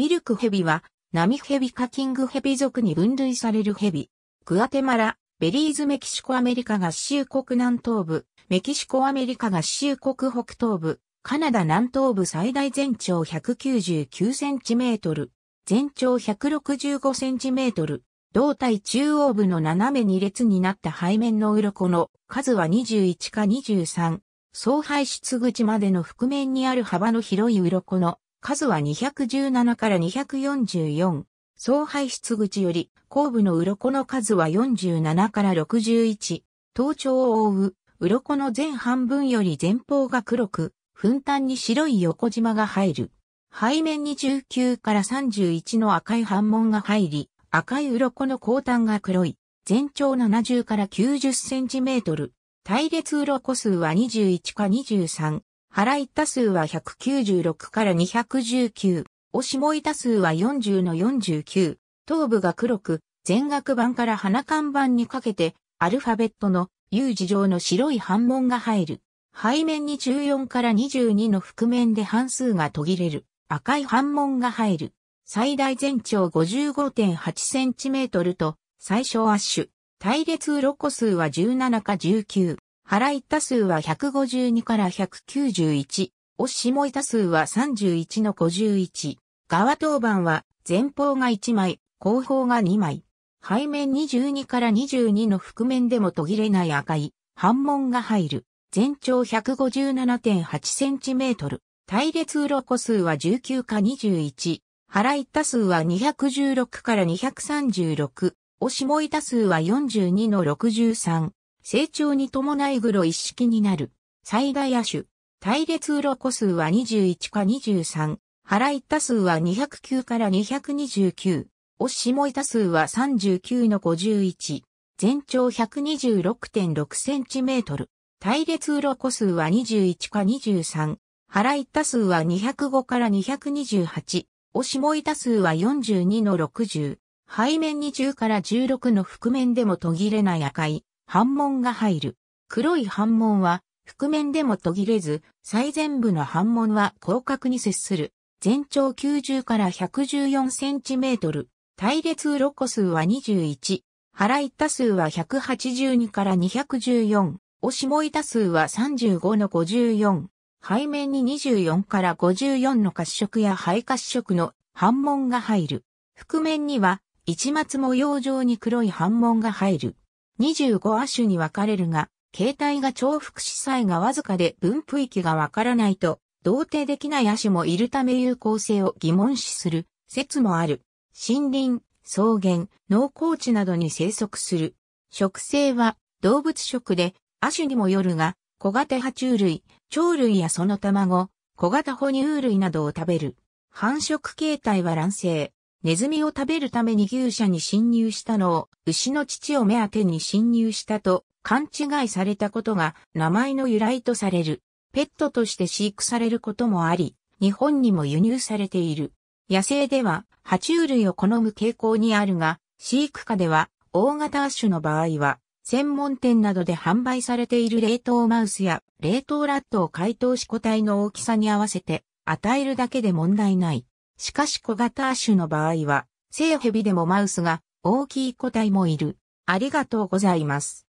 ミルクヘビは、ナミヘビかキングヘビ属に分類されるヘビ。グアテマラ、ベリーズメキシコアメリカ合衆国南東部、メキシコアメリカ合衆国北東部、カナダ南東部最大全長199センチメートル、全長165センチメートル、胴体中央部の斜め2列になった背面の鱗の数は21か23。総排出口までの覆面にある幅の広い鱗の数は217から244。総排出口より、後部の鱗の数は47から61。頭頂を覆う、鱗の前半分より前方が黒く、粉担に白い横縞が入る。背面に19から31の赤い反紋が入り、赤い鱗の後端が黒い。全長70から90センチメートル。対列鱗数は21か23。原一多数は196から219、おしもい多数は40の49、頭部が黒く、全額版から花看板にかけて、アルファベットの U 字状の白い半紋が入る。背面に14から22の覆面で半数が途切れる。赤い半紋が入る。最大全長55.8センチメートルと、最小圧ュ。対列個数は17か19。払い多数は152から191、押しもいた数は31の51。側当番は前方が1枚、後方が2枚。背面22から22の覆面でも途切れない赤い半門が入る。全長 157.8cm。隊列うろこ数は19か21。払い多数は216から236。押しも板数は42の63。成長に伴いグロ一式になる。最大野種。対列ウロコ数は21か23。腹板数は209から229。おしも板数は39の51。全長126.6センチメートル。対列ウロコ数は21か23。腹板数は205から228。おしも板数は42の60。背面2 0から16の覆面でも途切れない赤い。反問が入る。黒い反問は、覆面でも途切れず、最前部の反問は広角に接する。全長90から114センチメートル。隊列鱗個数は21。腹板数は182から214。おしも板数は35の54。背面に24から54の褐色や肺褐色の反問が入る。覆面には、一末模様状に黒い反問が入る。25亜種に分かれるが、形態が重複しえがわずかで分布域がわからないと、同定できない亜種もいるため有効性を疑問視する説もある。森林、草原、農耕地などに生息する。植生は動物食で、亜種にもよるが、小型爬虫類、鳥類やその卵、小型哺乳類などを食べる。繁殖形態は卵生、ネズミを食べるために牛舎に侵入したのを、牛の乳を目当てに侵入したと勘違いされたことが名前の由来とされる。ペットとして飼育されることもあり、日本にも輸入されている。野生では、爬虫類を好む傾向にあるが、飼育下では、大型アッシュの場合は、専門店などで販売されている冷凍マウスや冷凍ラットを解凍し個体の大きさに合わせて与えるだけで問題ない。しかし小型種の場合は、正蛇でもマウスが大きい個体もいる。ありがとうございます。